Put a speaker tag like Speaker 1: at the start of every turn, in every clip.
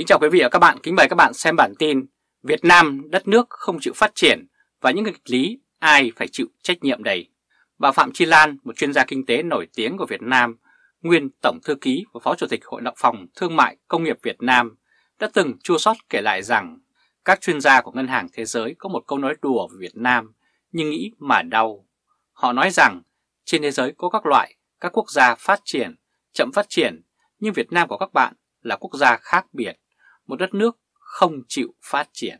Speaker 1: Kính chào quý vị và các bạn, kính mời các bạn xem bản tin Việt Nam đất nước không chịu phát triển và những nghịch lý ai phải chịu trách nhiệm đầy. Bà Phạm Chi Lan, một chuyên gia kinh tế nổi tiếng của Việt Nam, nguyên Tổng Thư ký và Phó Chủ tịch Hội đồng Phòng Thương mại Công nghiệp Việt Nam, đã từng chua sót kể lại rằng các chuyên gia của Ngân hàng Thế giới có một câu nói đùa về Việt Nam nhưng nghĩ mà đau. Họ nói rằng trên thế giới có các loại, các quốc gia phát triển, chậm phát triển, nhưng Việt Nam của các bạn là quốc gia khác biệt một đất nước không chịu phát triển.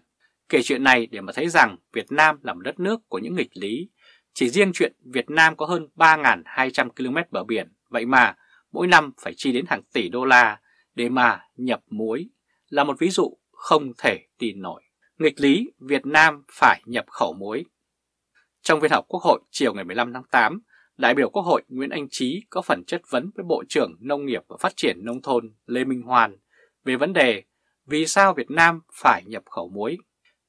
Speaker 1: Kể chuyện này để mà thấy rằng Việt Nam là một đất nước của những nghịch lý. Chỉ riêng chuyện Việt Nam có hơn 3.200 km bờ biển, vậy mà mỗi năm phải chi đến hàng tỷ đô la để mà nhập muối là một ví dụ không thể tin nổi. Nghịch lý Việt Nam phải nhập khẩu muối. Trong phiên họp Quốc hội chiều ngày 15 tháng 8, đại biểu Quốc hội Nguyễn Anh Trí có phần chất vấn với Bộ trưởng Nông nghiệp và Phát triển Nông thôn Lê Minh Hoàn về vấn đề vì sao Việt Nam phải nhập khẩu muối.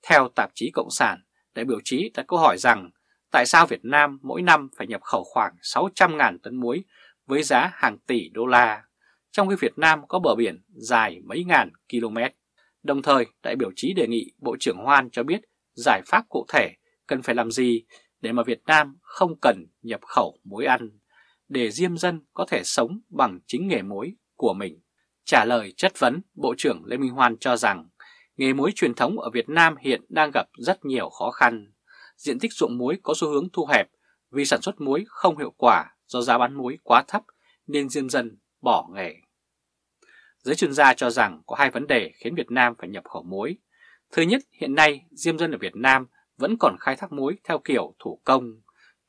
Speaker 1: Theo tạp chí Cộng sản, đại biểu trí đã câu hỏi rằng tại sao Việt Nam mỗi năm phải nhập khẩu khoảng 600.000 tấn muối với giá hàng tỷ đô la, trong khi Việt Nam có bờ biển dài mấy ngàn km. Đồng thời, đại biểu trí đề nghị Bộ trưởng Hoan cho biết giải pháp cụ thể cần phải làm gì để mà Việt Nam không cần nhập khẩu muối ăn, để diêm dân có thể sống bằng chính nghề muối của mình. Trả lời chất vấn, Bộ trưởng Lê Minh Hoan cho rằng nghề muối truyền thống ở Việt Nam hiện đang gặp rất nhiều khó khăn. Diện tích ruộng muối có xu hướng thu hẹp vì sản xuất muối không hiệu quả do giá bán muối quá thấp nên diêm dân bỏ nghề. Giới chuyên gia cho rằng có hai vấn đề khiến Việt Nam phải nhập khẩu muối. Thứ nhất, hiện nay diêm dân ở Việt Nam vẫn còn khai thác muối theo kiểu thủ công,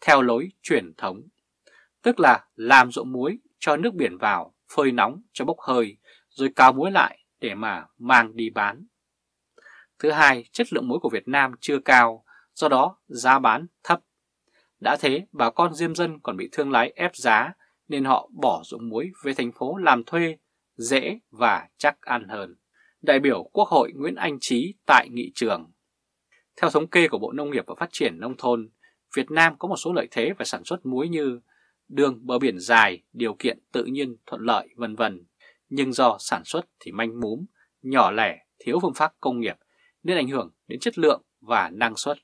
Speaker 1: theo lối truyền thống, tức là làm ruộng muối cho nước biển vào phơi nóng cho bốc hơi rồi cao muối lại để mà mang đi bán. Thứ hai, chất lượng muối của Việt Nam chưa cao, do đó giá bán thấp. Đã thế, bà con diêm dân còn bị thương lái ép giá nên họ bỏ dụng muối về thành phố làm thuê, dễ và chắc ăn hơn. Đại biểu Quốc hội Nguyễn Anh Trí tại nghị trường Theo thống kê của Bộ Nông nghiệp và Phát triển Nông thôn, Việt Nam có một số lợi thế về sản xuất muối như đường bờ biển dài, điều kiện tự nhiên thuận lợi vân vân. Nhưng do sản xuất thì manh múm, nhỏ lẻ, thiếu phương pháp công nghiệp nên ảnh hưởng đến chất lượng và năng suất.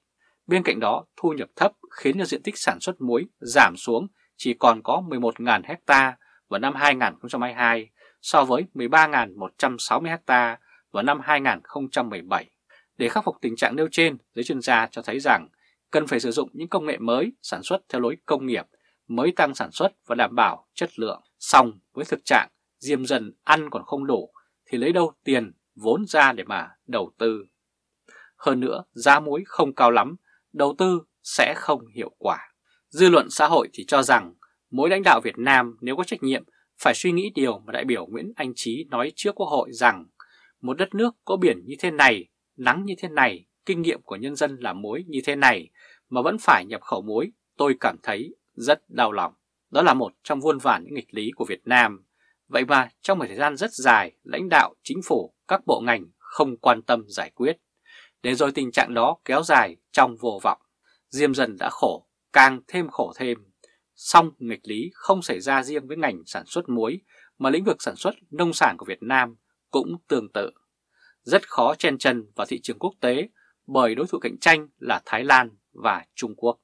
Speaker 1: Bên cạnh đó, thu nhập thấp khiến cho diện tích sản xuất muối giảm xuống chỉ còn có 11.000 ha vào năm 2022 so với 13.160 ha vào năm 2017. Để khắc phục tình trạng nêu trên, giới chuyên gia cho thấy rằng cần phải sử dụng những công nghệ mới sản xuất theo lối công nghiệp mới tăng sản xuất và đảm bảo chất lượng. Xong với thực trạng diêm dần ăn còn không đủ thì lấy đâu tiền vốn ra để mà đầu tư. Hơn nữa giá muối không cao lắm, đầu tư sẽ không hiệu quả. Dư luận xã hội thì cho rằng mỗi lãnh đạo Việt Nam nếu có trách nhiệm phải suy nghĩ điều mà đại biểu Nguyễn Anh Trí nói trước Quốc hội rằng một đất nước có biển như thế này, nắng như thế này, kinh nghiệm của nhân dân làm muối như thế này mà vẫn phải nhập khẩu muối, tôi cảm thấy rất đau lòng. Đó là một trong muôn vàn những nghịch lý của Việt Nam. Vậy mà trong một thời gian rất dài, lãnh đạo, chính phủ, các bộ ngành không quan tâm giải quyết. Để rồi tình trạng đó kéo dài trong vô vọng. Diêm dần đã khổ, càng thêm khổ thêm. Song nghịch lý không xảy ra riêng với ngành sản xuất muối, mà lĩnh vực sản xuất nông sản của Việt Nam cũng tương tự. Rất khó chen chân vào thị trường quốc tế bởi đối thủ cạnh tranh là Thái Lan và Trung Quốc.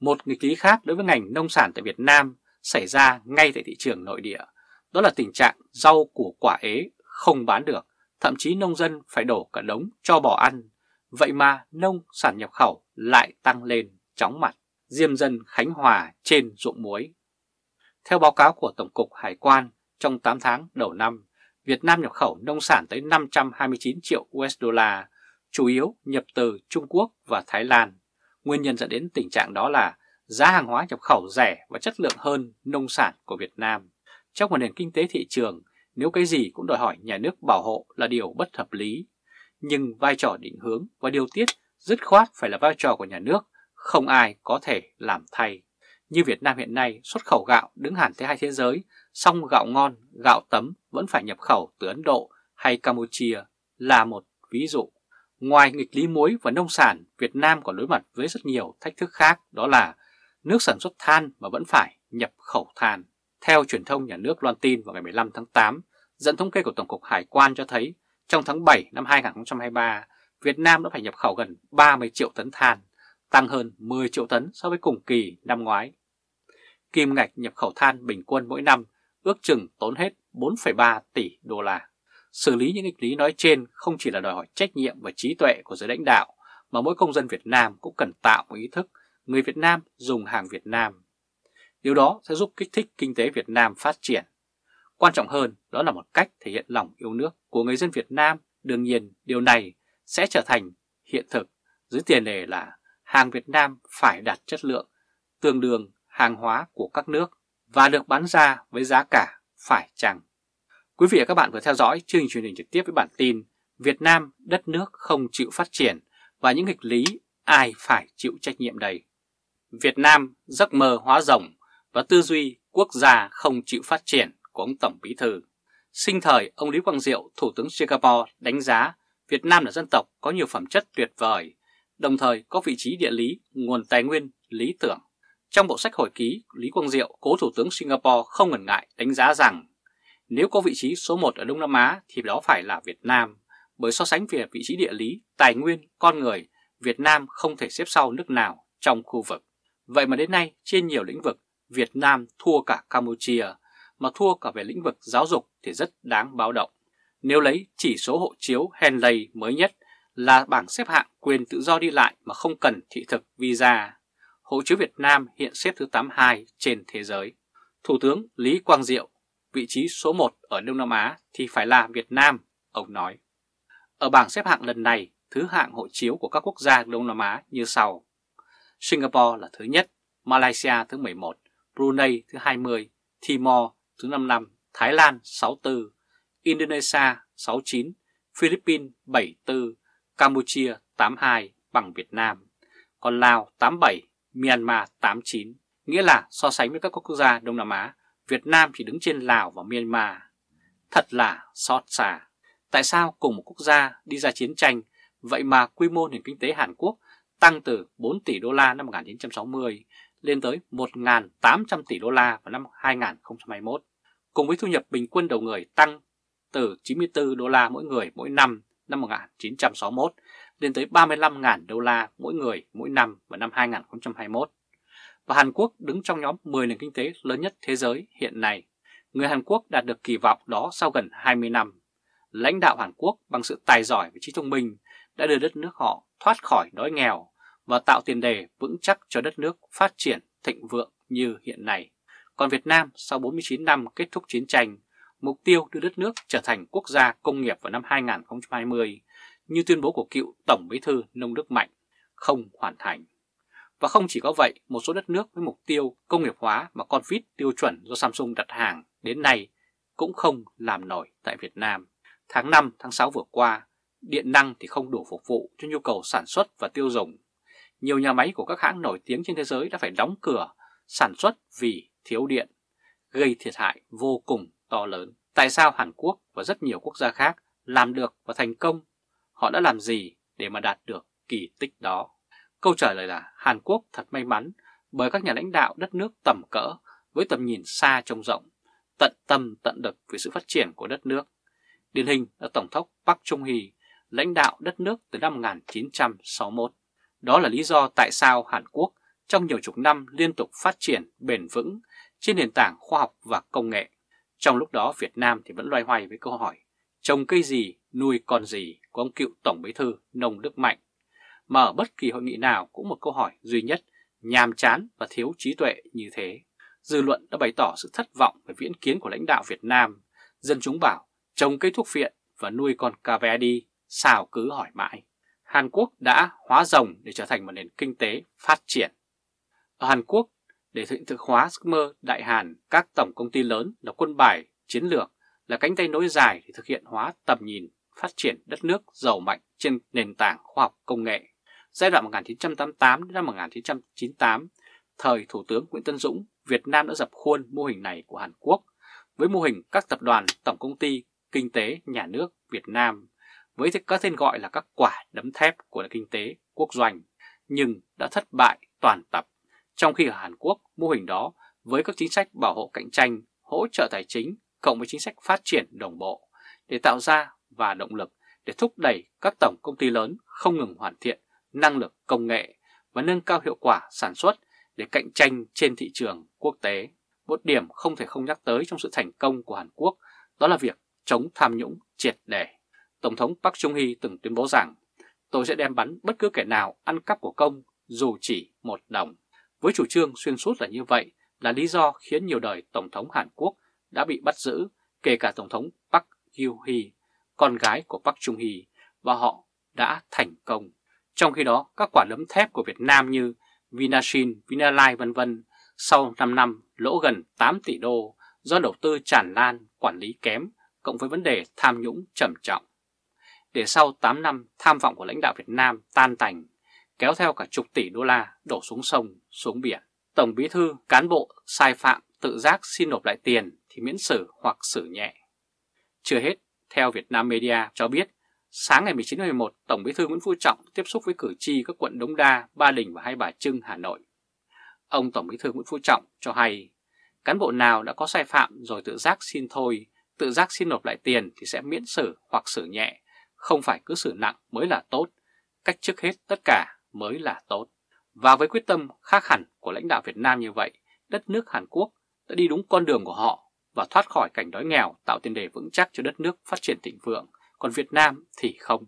Speaker 1: Một nghịch lý khác đối với ngành nông sản tại Việt Nam xảy ra ngay tại thị trường nội địa, đó là tình trạng rau củ quả ế không bán được, thậm chí nông dân phải đổ cả đống cho bò ăn. Vậy mà nông sản nhập khẩu lại tăng lên chóng mặt, diêm dân Khánh Hòa trên ruộng muối. Theo báo cáo của Tổng cục Hải quan, trong 8 tháng đầu năm, Việt Nam nhập khẩu nông sản tới 529 triệu USD, chủ yếu nhập từ Trung Quốc và Thái Lan. Nguyên nhân dẫn đến tình trạng đó là giá hàng hóa nhập khẩu rẻ và chất lượng hơn nông sản của Việt Nam. Trong một nền kinh tế thị trường, nếu cái gì cũng đòi hỏi nhà nước bảo hộ là điều bất hợp lý. Nhưng vai trò định hướng và điều tiết dứt khoát phải là vai trò của nhà nước, không ai có thể làm thay. Như Việt Nam hiện nay xuất khẩu gạo đứng hẳn thế hai thế giới, song gạo ngon, gạo tấm vẫn phải nhập khẩu từ Ấn Độ hay Campuchia là một ví dụ. Ngoài nghịch lý muối và nông sản, Việt Nam còn đối mặt với rất nhiều thách thức khác đó là nước sản xuất than mà vẫn phải nhập khẩu than. Theo truyền thông nhà nước loan tin vào ngày 15 tháng 8, dẫn thống kê của Tổng cục Hải quan cho thấy trong tháng 7 năm 2023, Việt Nam đã phải nhập khẩu gần 30 triệu tấn than, tăng hơn 10 triệu tấn so với cùng kỳ năm ngoái. Kim ngạch nhập khẩu than bình quân mỗi năm ước chừng tốn hết 4,3 tỷ đô la. Xử lý những nghịch lý nói trên không chỉ là đòi hỏi trách nhiệm và trí tuệ của giới lãnh đạo, mà mỗi công dân Việt Nam cũng cần tạo một ý thức người Việt Nam dùng hàng Việt Nam. Điều đó sẽ giúp kích thích kinh tế Việt Nam phát triển. Quan trọng hơn, đó là một cách thể hiện lòng yêu nước của người dân Việt Nam. Đương nhiên, điều này sẽ trở thành hiện thực dưới tiền đề là hàng Việt Nam phải đạt chất lượng tương đương hàng hóa của các nước và được bán ra với giá cả phải chăng. Quý vị và các bạn vừa theo dõi chương trình truyền hình trực tiếp với bản tin Việt Nam đất nước không chịu phát triển và những nghịch lý ai phải chịu trách nhiệm đây. Việt Nam giấc mơ hóa rồng và tư duy quốc gia không chịu phát triển của ông Tổng Bí Thư. Sinh thời, ông Lý Quang Diệu, Thủ tướng Singapore đánh giá Việt Nam là dân tộc có nhiều phẩm chất tuyệt vời, đồng thời có vị trí địa lý, nguồn tài nguyên, lý tưởng. Trong bộ sách hồi ký, Lý Quang Diệu, cố Thủ tướng Singapore không ngần ngại đánh giá rằng nếu có vị trí số 1 ở Đông Nam Á thì đó phải là Việt Nam, bởi so sánh về vị trí địa lý, tài nguyên, con người, Việt Nam không thể xếp sau nước nào trong khu vực. Vậy mà đến nay, trên nhiều lĩnh vực, Việt Nam thua cả Campuchia, mà thua cả về lĩnh vực giáo dục thì rất đáng báo động. Nếu lấy chỉ số hộ chiếu Henley mới nhất là bảng xếp hạng quyền tự do đi lại mà không cần thị thực visa, hộ chiếu Việt Nam hiện xếp thứ 82 trên thế giới. Thủ tướng Lý Quang Diệu vị trí số 1 ở Đông Nam Á thì phải là Việt Nam, ông nói. Ở bảng xếp hạng lần này, thứ hạng hộ chiếu của các quốc gia Đông Nam Á như sau. Singapore là thứ nhất, Malaysia thứ 11, Brunei thứ 20, Timor thứ 55, Thái Lan 64, Indonesia 69, Philippines 74, Campuchia 82 bằng Việt Nam, còn Lào 87, Myanmar 89. Nghĩa là so sánh với các quốc gia Đông Nam Á, Việt Nam chỉ đứng trên Lào và Myanmar. Thật là xót xa. Tại sao cùng một quốc gia đi ra chiến tranh, vậy mà quy mô nền kinh tế Hàn Quốc tăng từ 4 tỷ đô la năm 1960 lên tới 1.800 tỷ đô la vào năm 2021, cùng với thu nhập bình quân đầu người tăng từ 94 đô la mỗi người mỗi năm năm 1961 lên tới 35.000 đô la mỗi người mỗi năm vào năm 2021 và Hàn Quốc đứng trong nhóm 10 nền kinh tế lớn nhất thế giới hiện nay. Người Hàn Quốc đạt được kỳ vọng đó sau gần 20 năm. Lãnh đạo Hàn Quốc bằng sự tài giỏi và trí thông minh đã đưa đất nước họ thoát khỏi đói nghèo và tạo tiền đề vững chắc cho đất nước phát triển thịnh vượng như hiện nay. Còn Việt Nam sau 49 năm kết thúc chiến tranh, mục tiêu đưa đất nước trở thành quốc gia công nghiệp vào năm 2020 như tuyên bố của cựu Tổng Bí thư Nông Đức Mạnh không hoàn thành. Và không chỉ có vậy, một số đất nước với mục tiêu công nghiệp hóa mà con vít tiêu chuẩn do Samsung đặt hàng đến nay cũng không làm nổi tại Việt Nam. Tháng 5, tháng 6 vừa qua, điện năng thì không đủ phục vụ cho nhu cầu sản xuất và tiêu dùng. Nhiều nhà máy của các hãng nổi tiếng trên thế giới đã phải đóng cửa sản xuất vì thiếu điện, gây thiệt hại vô cùng to lớn. Tại sao Hàn Quốc và rất nhiều quốc gia khác làm được và thành công? Họ đã làm gì để mà đạt được kỳ tích đó? Câu trả lời là Hàn Quốc thật may mắn bởi các nhà lãnh đạo đất nước tầm cỡ với tầm nhìn xa trông rộng, tận tâm tận lực về sự phát triển của đất nước. Điển hình là Tổng thống Park Chung Hee, lãnh đạo đất nước từ năm 1961. Đó là lý do tại sao Hàn Quốc trong nhiều chục năm liên tục phát triển bền vững trên nền tảng khoa học và công nghệ. Trong lúc đó Việt Nam thì vẫn loay hoay với câu hỏi trồng cây gì, nuôi con gì của ông cựu Tổng Bí thư Nông Đức Mạnh mà ở bất kỳ hội nghị nào cũng một câu hỏi duy nhất, nhàm chán và thiếu trí tuệ như thế. Dư luận đã bày tỏ sự thất vọng về viễn kiến của lãnh đạo Việt Nam. Dân chúng bảo trồng cây thuốc phiện và nuôi con cà ve đi, sao cứ hỏi mãi. Hàn Quốc đã hóa rồng để trở thành một nền kinh tế phát triển. Ở Hàn Quốc, để hiện thực hóa giấc mơ Đại Hàn, các tổng công ty lớn là quân bài, chiến lược, là cánh tay nối dài để thực hiện hóa tầm nhìn phát triển đất nước giàu mạnh trên nền tảng khoa học công nghệ giai đoạn 1988 đến năm 1998, thời Thủ tướng Nguyễn Tân Dũng, Việt Nam đã dập khuôn mô hình này của Hàn Quốc với mô hình các tập đoàn tổng công ty kinh tế nhà nước Việt Nam với các tên gọi là các quả đấm thép của kinh tế quốc doanh nhưng đã thất bại toàn tập. Trong khi ở Hàn Quốc, mô hình đó với các chính sách bảo hộ cạnh tranh, hỗ trợ tài chính cộng với chính sách phát triển đồng bộ để tạo ra và động lực để thúc đẩy các tổng công ty lớn không ngừng hoàn thiện năng lực công nghệ và nâng cao hiệu quả sản xuất để cạnh tranh trên thị trường quốc tế. Một điểm không thể không nhắc tới trong sự thành công của Hàn Quốc đó là việc chống tham nhũng triệt để. Tổng thống Park Chung-hee từng tuyên bố rằng tôi sẽ đem bắn bất cứ kẻ nào ăn cắp của công dù chỉ một đồng. Với chủ trương xuyên suốt là như vậy là lý do khiến nhiều đời Tổng thống Hàn Quốc đã bị bắt giữ, kể cả Tổng thống Park Yu-hee, con gái của Park Chung-hee, và họ đã thành công. Trong khi đó, các quả lấm thép của Việt Nam như Vinashin, Vinalai v.v. sau 5 năm lỗ gần 8 tỷ đô do đầu tư tràn lan, quản lý kém cộng với vấn đề tham nhũng trầm trọng. Để sau 8 năm tham vọng của lãnh đạo Việt Nam tan tành, kéo theo cả chục tỷ đô la đổ xuống sông, xuống biển. Tổng bí thư, cán bộ, sai phạm, tự giác xin nộp lại tiền thì miễn xử hoặc xử nhẹ. Chưa hết, theo Việt Nam Media cho biết, Sáng ngày 19 tháng 11, Tổng Bí thư Nguyễn Phú Trọng tiếp xúc với cử tri các quận Đống Đa, Ba Đình và Hai Bà Trưng, Hà Nội. Ông Tổng Bí thư Nguyễn Phú Trọng cho hay, cán bộ nào đã có sai phạm rồi tự giác xin thôi, tự giác xin nộp lại tiền thì sẽ miễn xử hoặc xử nhẹ, không phải cứ xử nặng mới là tốt, cách trước hết tất cả mới là tốt. Và với quyết tâm khác hẳn của lãnh đạo Việt Nam như vậy, đất nước Hàn Quốc đã đi đúng con đường của họ và thoát khỏi cảnh đói nghèo tạo tiền đề vững chắc cho đất nước phát triển thịnh vượng còn Việt Nam thì không.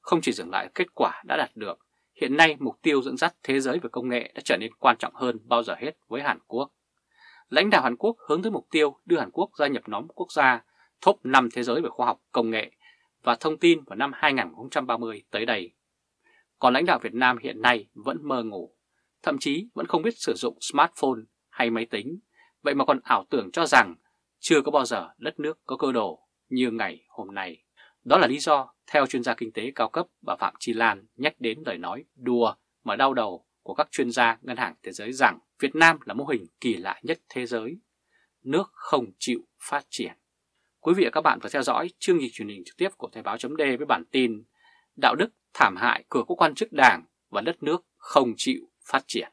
Speaker 1: Không chỉ dừng lại kết quả đã đạt được, hiện nay mục tiêu dẫn dắt thế giới về công nghệ đã trở nên quan trọng hơn bao giờ hết với Hàn Quốc. Lãnh đạo Hàn Quốc hướng tới mục tiêu đưa Hàn Quốc gia nhập nhóm quốc gia top 5 thế giới về khoa học công nghệ và thông tin vào năm 2030 tới đây. Còn lãnh đạo Việt Nam hiện nay vẫn mơ ngủ, thậm chí vẫn không biết sử dụng smartphone hay máy tính, vậy mà còn ảo tưởng cho rằng chưa có bao giờ đất nước có cơ đồ như ngày hôm nay. Đó là lý do, theo chuyên gia kinh tế cao cấp bà Phạm Chi Lan nhắc đến lời nói đùa mà đau đầu của các chuyên gia Ngân hàng Thế giới rằng Việt Nam là mô hình kỳ lạ nhất thế giới, nước không chịu phát triển. Quý vị và các bạn vừa theo dõi chương trình truyền hình trực tiếp của Thời báo chấm với bản tin Đạo đức thảm hại cửa các quan chức đảng và đất nước không chịu phát triển.